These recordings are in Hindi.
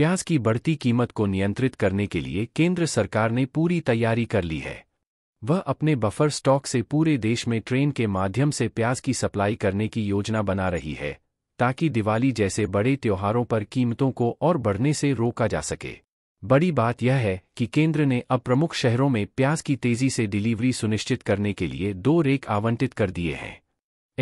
प्याज की बढ़ती कीमत को नियंत्रित करने के लिए केंद्र सरकार ने पूरी तैयारी कर ली है वह अपने बफर स्टॉक से पूरे देश में ट्रेन के माध्यम से प्याज की सप्लाई करने की योजना बना रही है ताकि दिवाली जैसे बड़े त्योहारों पर कीमतों को और बढ़ने से रोका जा सके बड़ी बात यह है कि केंद्र ने अब प्रमुख शहरों में प्याज की तेजी से डिलीवरी सुनिश्चित करने के लिए दो रेक आवंटित कर दिए हैं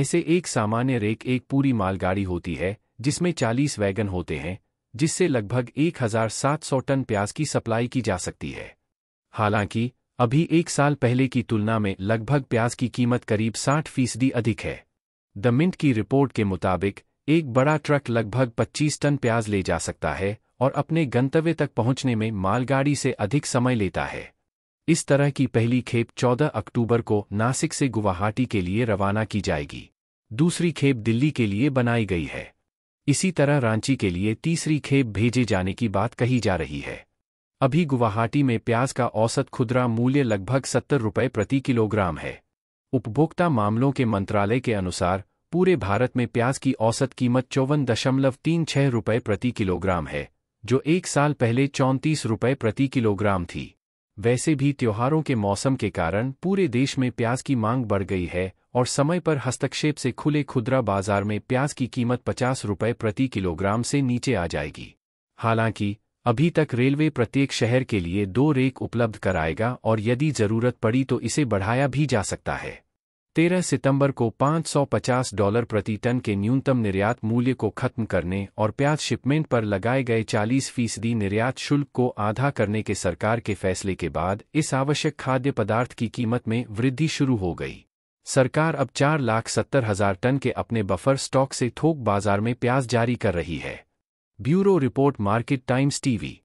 ऐसे एक सामान्य रेक एक पूरी मालगाड़ी होती है जिसमें 40 वैगन होते हैं जिससे लगभग 1,700 टन प्याज की सप्लाई की जा सकती है हालांकि अभी एक साल पहले की तुलना में लगभग प्याज की कीमत करीब 60 फीसदी अधिक है द मिंट की रिपोर्ट के मुताबिक एक बड़ा ट्रक लगभग 25 टन प्याज ले जा सकता है और अपने गंतव्य तक पहुंचने में मालगाड़ी से अधिक समय लेता है इस तरह की पहली खेप 14 अक्टूबर को नासिक से गुवाहाटी के लिए रवाना की जाएगी दूसरी खेप दिल्ली के लिए बनाई गई है इसी तरह रांची के लिए तीसरी खेप भेजे जाने की बात कही जा रही है अभी गुवाहाटी में प्याज का औसत खुदरा मूल्य लगभग सत्तर रुपये प्रति किलोग्राम है उपभोक्ता मामलों के मंत्रालय के अनुसार पूरे भारत में प्याज की औसत कीमत चौवन दशमलव तीन छह रुपये प्रति किलोग्राम है जो एक साल पहले चौंतीस रुपये प्रति किलोग्राम थी वैसे भी त्योहारों के मौसम के कारण पूरे देश में प्याज की मांग बढ़ गई है और समय पर हस्तक्षेप से खुले खुदरा बाजार में प्याज की कीमत पचास रुपये प्रति किलोग्राम से नीचे आ जाएगी हालांकि अभी तक रेलवे प्रत्येक शहर के लिए दो रेक उपलब्ध कराएगा और यदि जरूरत पड़ी तो इसे बढ़ाया भी जा सकता है 13 सितंबर को 550 डॉलर प्रति टन के न्यूनतम निर्यात मूल्य को खत्म करने और प्याज शिपमेंट पर लगाए गए 40 फीसदी निर्यात शुल्क को आधा करने के सरकार के फैसले के बाद इस आवश्यक खाद्य पदार्थ की कीमत में वृद्धि शुरू हो गई सरकार अब चार लाख सत्तर हजार टन के अपने बफर स्टॉक से थोक बाजार में प्याज जारी कर रही है bureau report market times TV